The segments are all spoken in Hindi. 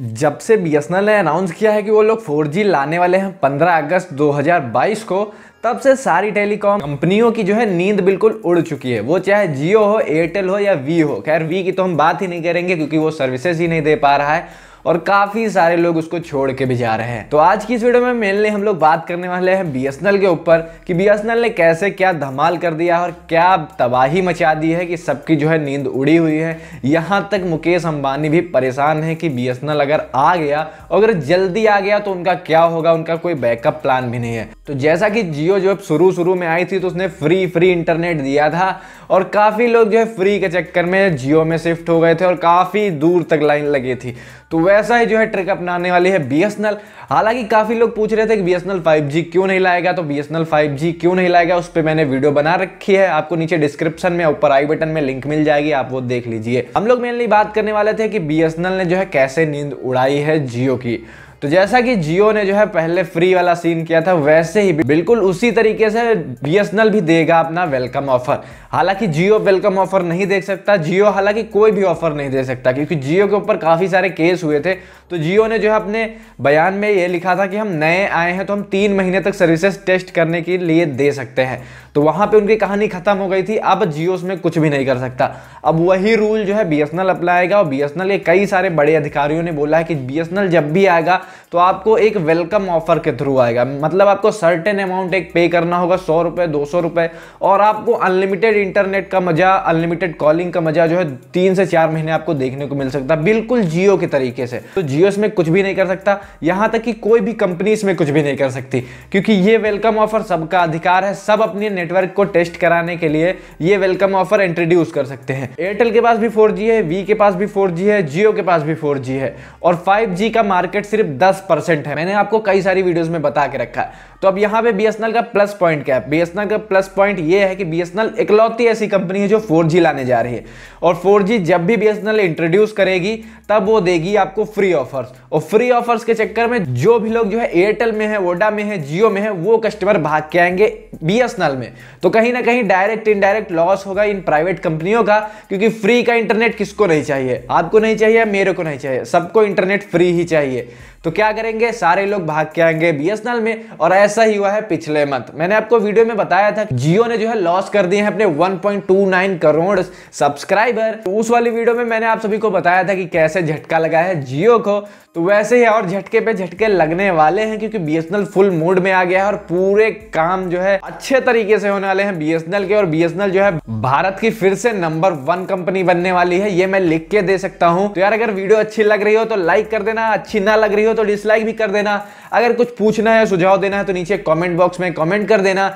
जब से बी ने अनाउंस किया है कि वो लोग 4G लाने वाले हैं 15 अगस्त 2022 को तब से सारी टेलीकॉम कंपनियों की जो है नींद बिल्कुल उड़ चुकी है वो चाहे जियो हो एयरटेल हो या वी हो खैर वी की तो हम बात ही नहीं करेंगे क्योंकि वो सर्विसेज ही नहीं दे पा रहा है और काफ़ी सारे लोग उसको छोड़ के भी जा रहे हैं तो आज की इस वीडियो में मेनली हम लोग बात करने वाले हैं बी के ऊपर कि बी ने कैसे क्या धमाल कर दिया और क्या तबाही मचा दी है कि सबकी जो है नींद उड़ी हुई है यहाँ तक मुकेश अंबानी भी परेशान है कि बी अगर आ गया और अगर जल्दी आ गया तो उनका क्या होगा उनका कोई बैकअप प्लान भी नहीं है तो जैसा कि जियो जो शुरू शुरू में आई थी तो उसने फ्री फ्री इंटरनेट दिया था और काफ़ी लोग जो है फ्री के चक्कर में जियो में शिफ्ट हो गए थे और काफ़ी दूर तक लाइन लगी थी तो वह ऐसा ही जो है ट्रिक अपनाने वाली है बी हालांकि काफ़ी लोग पूछ रहे थे कि बी एस क्यों नहीं लाएगा तो बी एस क्यों नहीं लाएगा उस पर मैंने वीडियो बना रखी है आपको नीचे डिस्क्रिप्शन में ऊपर आई बटन में लिंक मिल जाएगी आप वो देख लीजिए हम लोग मेनली बात करने वाले थे कि बी ने जो है कैसे नींद उड़ाई है जियो की तो जैसा कि जियो ने जो है पहले फ्री वाला सीन किया था वैसे ही बिल्कुल उसी तरीके से बीएसएनएल भी देगा अपना वेलकम ऑफर हालांकि जियो वेलकम ऑफर नहीं देख सकता जियो हालांकि कोई भी ऑफर नहीं दे सकता क्योंकि जियो के ऊपर काफ़ी सारे केस हुए थे तो जियो ने जो है अपने बयान में ये लिखा था कि हम नए आए हैं तो हम तीन महीने तक सर्विसेज टेस्ट करने के लिए दे सकते हैं तो वहाँ पर उनकी कहानी खत्म हो गई थी अब जियो उसमें कुछ भी नहीं कर सकता अब वही रूल जो है बी अप्लाई आएगा और बी के कई सारे बड़े अधिकारियों ने बोला है कि बी जब भी आएगा तो आपको एक वेलकम ऑफर के थ्रू आएगा मतलब आपको सर्टेन अमाउंट एक पे करना होगा सौ रुपये दो सौ रुपये और आपको अनलिमिटेड इंटरनेट का मज़ा अनलिमिटेड कॉलिंग का मज़ा जो है तीन से चार महीने आपको देखने को मिल सकता है बिल्कुल जियो के तरीके से तो जियो इसमें कुछ भी नहीं कर सकता यहाँ तक कि कोई भी कंपनी इसमें कुछ भी नहीं कर सकती क्योंकि ये वेलकम ऑफर सबका अधिकार है सब अपने नेटवर्क को टेस्ट कराने के लिए ये वेलकम ऑफर इंट्रोड्यूस कर सकते हैं एयरटेल के पास भी फोर है वी के पास भी फोर है जियो के पास भी फोर है और फाइव का मार्केट सिर्फ 10 परसेंट है मैंने आपको कई सारी वीडियोस में बता के रखा है तो अब यहां पे बीएसएनएल का प्लस पॉइंट क्या है बीएसएनएल का प्लस पॉइंट ये है कि बीएसएनएल इकलौती ऐसी कंपनी है जो 4G लाने जा रही है और 4G जब भी बीएसएनएल इंट्रोड्यूस करेगी तब वो देगी आपको फ्री ऑफर्स और फ्री ऑफर्स के चक्कर में जो भी लोग जो है एयरटेल में है वोडा में है जियो में है वो कस्टमर भाग के आएंगे बीएसएनएल में तो कहीं ना कहीं डायरेक्ट इनडायरेक्ट लॉस होगा इन प्राइवेट कंपनियों का क्योंकि फ्री का इंटरनेट किसको नहीं चाहिए आपको नहीं चाहिए मेरे को नहीं चाहिए सबको इंटरनेट फ्री ही चाहिए तो क्या करेंगे सारे लोग भाग के आएंगे बीएसएनएल में और ऐसे ऐसा ही हुआ है पिछले मंथ मैंने आपको वीडियो में बताया था जियो ने जो है लॉस कर दिए हैं अपने 1.29 करोड़ सब्सक्राइबर तो उस वाली वीडियो में मैंने आप सभी को बताया था कि कैसे झटका लगा है जियो को तो वैसे ही और झटके पे झटके लगने वाले हैं क्योंकि बीएसएनएल फुल मूड में आ गया है और पूरे काम जो है अच्छे तरीके से होने वाले हैं बीएसएनएल के और बीएसएनएल जो है भारत की फिर से नंबर वन कंपनी बनने वाली है ये मैं लिख के दे सकता हूँ तो यार अगर वीडियो अच्छी लग रही हो तो लाइक कर देना अच्छी ना लग रही हो तो डिसलाइक भी कर देना अगर कुछ पूछना है सुझाव देना है तो नीचे कमेंट बॉक्स में कमेंट कर देना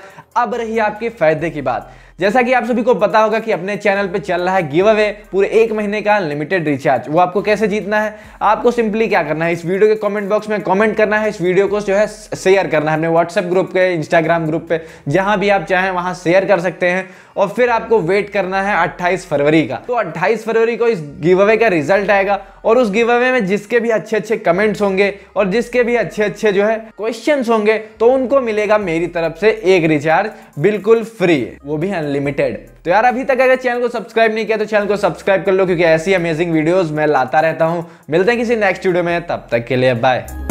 अब रही आपके फायदे की बात जैसा कि आप सभी को पता होगा कि अपने चैनल पे चल रहा है गिव अवे पूरे एक महीने का अनलिमिटेड रिचार्ज वो आपको कैसे जीतना है आपको सिंपली क्या करना है इस वीडियो के कमेंट बॉक्स में कमेंट करना है इस वीडियो को जो है शेयर करना है अपने व्हाट्सएप ग्रुप पे इंस्टाग्राम ग्रुप पे जहां भी आप चाहें वहां शेयर कर सकते हैं और फिर आपको वेट करना है 28 फरवरी का तो 28 फरवरी को इस गिव अवे का रिजल्ट आएगा और उस गिव अवे में जिसके भी अच्छे अच्छे कमेंट्स होंगे और जिसके भी अच्छे अच्छे जो है क्वेश्चंस होंगे तो उनको मिलेगा मेरी तरफ से एक रिचार्ज बिल्कुल फ्री वो भी अनलिमिटेड तो यार अभी तक अगर चैनल को सब्सक्राइब नहीं किया तो चैनल को सब्सक्राइब कर लो क्योंकि ऐसी अमेजिंग वीडियोस मैं लाता रहता हूं मिलते हैं किसी नेक्स्ट वीडियो में तब तक के लिए बाय